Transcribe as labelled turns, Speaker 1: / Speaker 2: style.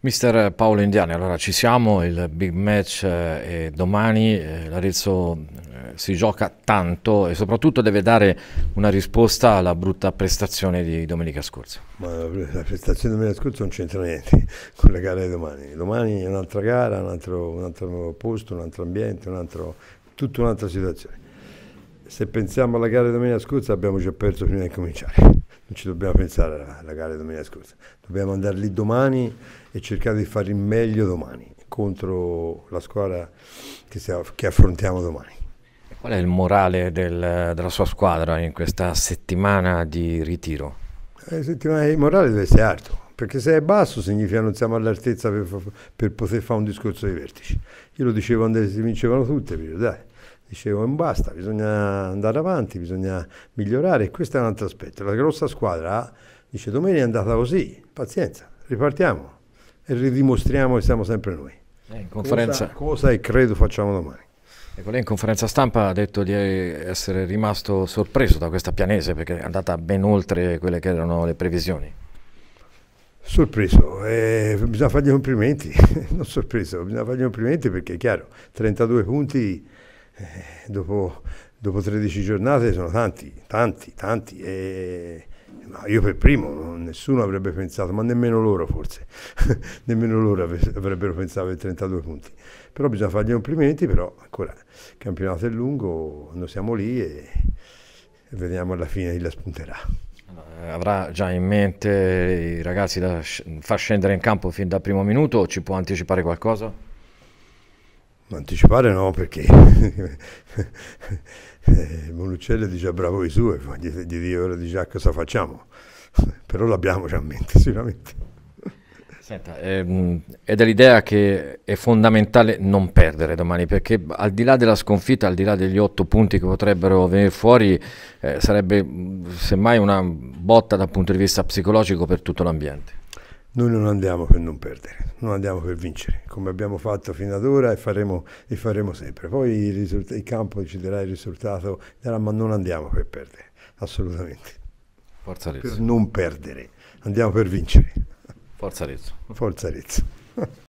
Speaker 1: Mister Paolo Indiani, allora ci siamo, il big match è eh, domani, eh, l'Arezzo eh, si gioca tanto e soprattutto deve dare una risposta alla brutta prestazione di domenica scorsa.
Speaker 2: Ma la prestazione di domenica scorsa non c'entra niente con la gara di domani, domani è un'altra gara, un altro, un altro, posto, un altro ambiente, un altro, tutta un'altra situazione. Se pensiamo alla gara di domenica scorsa abbiamo già perso prima di cominciare non ci dobbiamo pensare alla, gara domenica scorsa, dobbiamo andare lì domani e cercare di fare il meglio domani contro la squadra che, stiamo, che affrontiamo domani.
Speaker 1: Qual è il morale del, della sua squadra in questa settimana di ritiro?
Speaker 2: Eh, settimana, il morale deve essere alto, perché se è basso significa non siamo all'altezza per, per, poter fare un discorso di vertici. Io lo dicevo quando si vincevano tutte, dai, dicevo non basta, bisogna andare avanti, bisogna migliorare, questo è un altro aspetto. La grossa squadra dice domenica è andata così, pazienza, ripartiamo e ridimostriamo che siamo sempre noi. Eh, in conferenza. Cosa, e credo facciamo domani.
Speaker 1: Ecco, lei in conferenza stampa ha detto di essere rimasto sorpreso da questa pianese perché è andata ben oltre quelle che erano le previsioni.
Speaker 2: Sorpreso, eh, bisogna fargli complimenti, non sorpreso, bisogna fargli complimenti perché è chiaro, 32 punti eh, dopo, dopo, 13 giornate sono tanti, tanti, tanti. E, io per primo, nessuno avrebbe pensato, ma nemmeno loro forse, nemmeno loro avrebbero pensato ai 32 punti. Però bisogna fargli i complimenti, però ancora il campionato è lungo, noi siamo lì e, e vediamo alla fine chi la spunterà
Speaker 1: avrà già in mente i ragazzi da far scendere in campo fin dal primo minuto, ci può anticipare qualcosa? Anticipare no,
Speaker 2: perché Monuccelli dice bravo i suoi, gli, gli dico ora dice già ah, cosa facciamo, però l'abbiamo già a mente sicuramente.
Speaker 1: Senta, ehm, è dell'idea che è fondamentale non perdere domani, perché al di là della sconfitta, al di là degli otto punti che potrebbero venire fuori, eh, sarebbe mm, semmai una botta dal punto di vista psicologico per tutto l'ambiente.
Speaker 2: Noi non andiamo per non perdere, non andiamo per vincere, come abbiamo fatto fino ad ora e faremo, e faremo sempre. Poi il, il campo deciderà il risultato, ma non andiamo per perdere, assolutamente. Forza Rezzo. Per non perdere, andiamo per vincere. Forza Rezzo. Forza Rezzo.